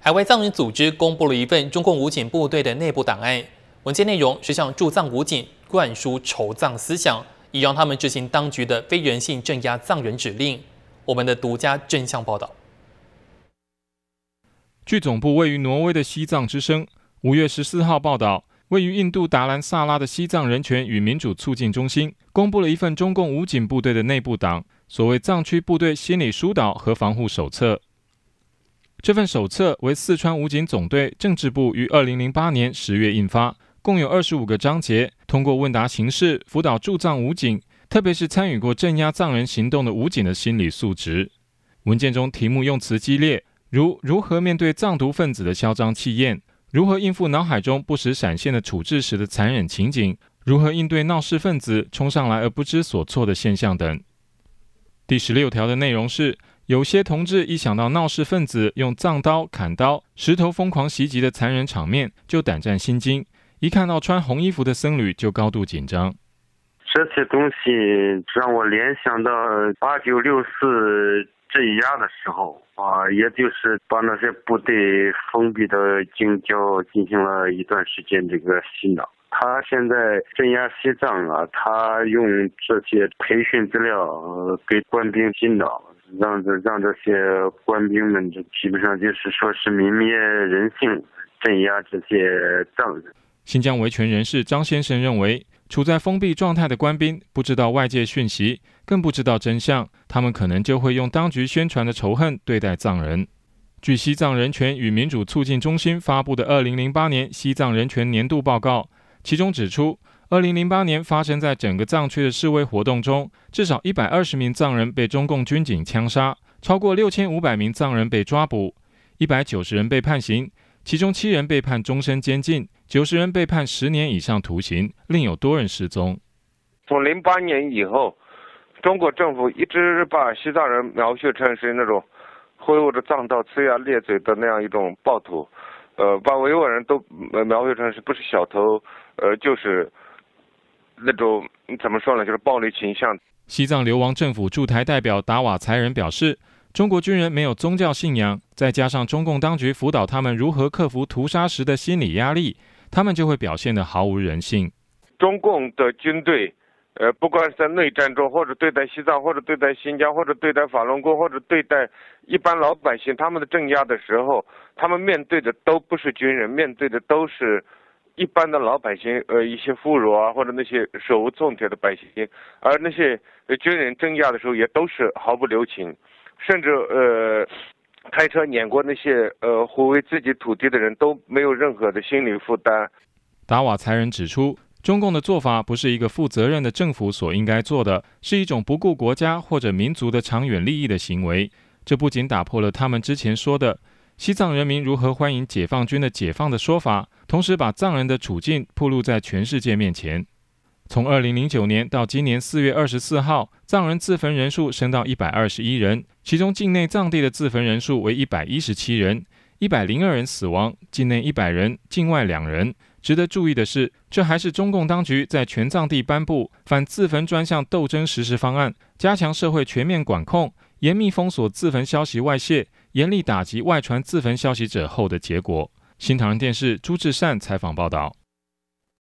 海外藏人组织公布了一份中共武警部队的内部档案，文件内容是向驻藏武警灌输仇藏思想，以让他们执行当局的非人性镇压藏人指令。我们的独家真相报道。据总部位于挪威的《西藏之声》五月十四号报道，位于印度达兰萨拉的西藏人权与民主促进中心公布了一份中共武警部队的内部档，所谓“藏区部队心理疏导和防护手册”。这份手册为四川武警总队政治部于二零零八年十月印发，共有二十五个章节，通过问答形式辅导驻藏武警，特别是参与过镇压藏人行动的武警的心理素质。文件中题目用词激烈，如如何面对藏独分子的嚣张气焰，如何应付脑海中不时闪现的处置时的残忍情景，如何应对闹事分子冲上来而不知所措的现象等。第十六条的内容是。有些同志一想到闹事分子用藏刀、砍刀、石头疯狂袭击的残忍场面，就胆战心惊；一看到穿红衣服的僧侣，就高度紧张。这些东西让我联想到八九六四镇压的时候啊，也就是把那些部队封闭的京郊进行了一段时间这个洗脑。他现在镇压西藏啊，他用这些培训资料给官兵洗脑。让这让这些官兵们，这基本上就是说是泯灭人性，镇压这些藏人。新疆维权人士张先生认为，处在封闭状态的官兵不知道外界讯息，更不知道真相，他们可能就会用当局宣传的仇恨对待藏人。据西藏人权与民主促进中心发布的2008年西藏人权年度报告，其中指出。二零零八年发生在整个藏区的示威活动中，至少一百二十名藏人被中共军警枪杀，超过六千五百名藏人被抓捕，一百九十人被判刑，其中七人被判终身监禁，九十人被判十年以上徒刑，另有多人失踪。从零八年以后，中国政府一直把西藏人描述成是那种挥舞着藏刀、呲牙咧嘴的那样一种暴徒，呃，把维吾尔人都描绘成是不是小偷，呃，就是。那种怎么说呢？就是暴力倾向。西藏流亡政府驻台代表达瓦才人表示，中国军人没有宗教信仰，再加上中共当局辅导他们如何克服屠杀时的心理压力，他们就会表现得毫无人性。中共的军队，呃，不管是在内战中，或者对待西藏，或者对待新疆，或者对待法轮功，或者对待一般老百姓，他们的镇压的时候，他们面对的都不是军人，面对的都是。一般的老百姓，呃，一些妇孺啊，或者那些手无寸铁的百姓，而那些军人镇压的时候也都是毫不留情，甚至呃，开车碾过那些呃护卫自己土地的人都没有任何的心理负担。达瓦才人指出，中共的做法不是一个负责任的政府所应该做的，是一种不顾国家或者民族的长远利益的行为。这不仅打破了他们之前说的。西藏人民如何欢迎解放军的解放的说法，同时把藏人的处境暴露在全世界面前。从二零零九年到今年四月二十四号，藏人自焚人数升到一百二十一人，其中境内藏地的自焚人数为一百一十七人，一百零二人死亡，境内一百人，境外两人。值得注意的是，这还是中共当局在全藏地颁布反自焚专项斗争实施方案，加强社会全面管控，严密封锁自焚消息外泄。严厉打击外传自焚消息者后的结果。新唐人电视朱志善采访报道。